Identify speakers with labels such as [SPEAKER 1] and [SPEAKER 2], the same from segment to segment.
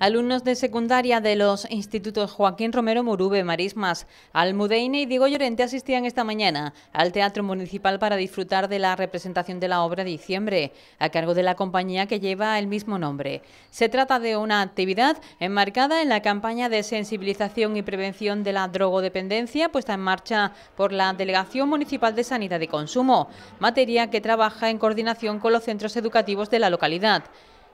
[SPEAKER 1] Alumnos de secundaria de los institutos Joaquín Romero Murube, Marismas, Almudeine y Diego Llorente asistían esta mañana al Teatro Municipal para disfrutar de la representación de la obra Diciembre, a cargo de la compañía que lleva el mismo nombre. Se trata de una actividad enmarcada en la campaña de sensibilización y prevención de la drogodependencia puesta en marcha por la Delegación Municipal de Sanidad y Consumo, materia que trabaja en coordinación con los centros educativos de la localidad.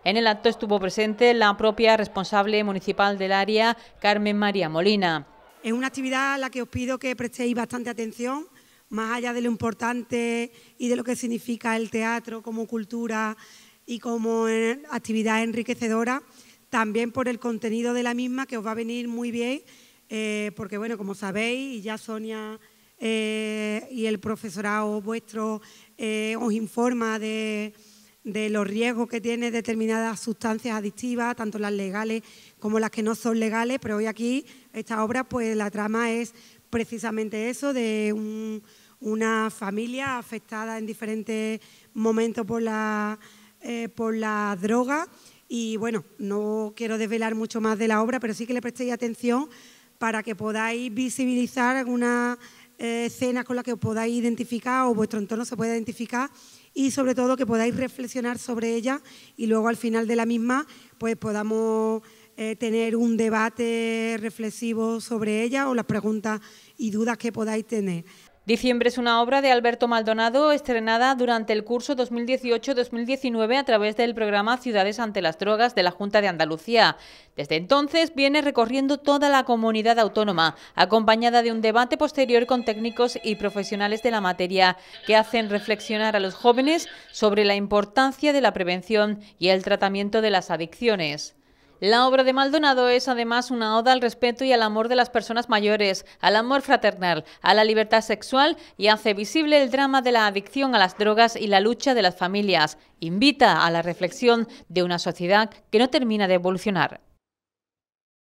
[SPEAKER 1] En el acto estuvo presente la propia responsable municipal del área, Carmen María Molina.
[SPEAKER 2] Es una actividad a la que os pido que prestéis bastante atención, más allá de lo importante y de lo que significa el teatro como cultura y como eh, actividad enriquecedora, también por el contenido de la misma que os va a venir muy bien, eh, porque bueno, como sabéis, y ya Sonia eh, y el profesorado vuestro os informa de de los riesgos que tiene determinadas sustancias adictivas, tanto las legales como las que no son legales, pero hoy aquí esta obra, pues la trama es precisamente eso, de una familia afectada en diferentes momentos por la, eh, por la droga. Y bueno, no quiero desvelar mucho más de la obra, pero sí que le prestéis atención para que podáis visibilizar algunas escenas eh, con las que os podáis identificar o vuestro entorno se pueda identificar y sobre todo que podáis reflexionar sobre ella y luego al final de la misma pues podamos eh, tener un debate reflexivo sobre ella o las preguntas y dudas que podáis tener. Diciembre es una obra de Alberto Maldonado estrenada durante el curso
[SPEAKER 1] 2018-2019 a través del programa Ciudades ante las Drogas de la Junta de Andalucía. Desde entonces viene recorriendo toda la comunidad autónoma, acompañada de un debate posterior con técnicos y profesionales de la materia que hacen reflexionar a los jóvenes sobre la importancia de la prevención y el tratamiento de las adicciones. La obra de Maldonado es además una oda al respeto y al amor de las personas mayores, al amor fraternal, a la libertad sexual y hace visible el drama de la adicción a las drogas y la lucha de las familias. Invita a la reflexión de una sociedad que no termina de evolucionar.